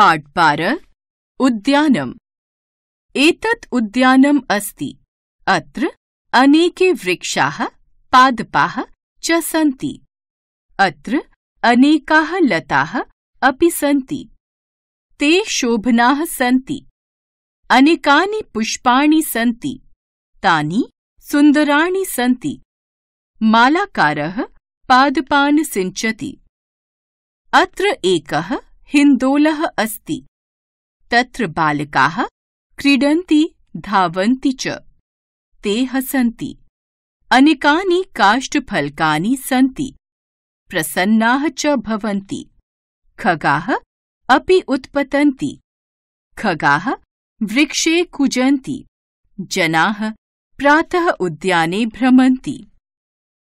पाट्पार उद्यानम एतत् उद्यानम अस्ति अत्र अनेके वृक्षाः पादपाः च सन्ति अत्र अनेकाः लताः अपि सन्ति ते शोभनाः सन्ति अनेकानि पुष्पाणि सन्ति तानि सुन्दराणि सन्ति मालाकारः पादपान् सिञ्चति अत्र एकः हिन्दोलः अस्ति तत्र बालकाः क्रीडन्ति धावन्ति च ते हसन्ति अनेकानि काष्ठफलकानि सन्ति प्रसन्नाः च भवन्ति खगाः अपि उत्पतन्ति खगाः वृक्षे कुजन्ति जनाः प्रातः उद्याने भ्रमन्ति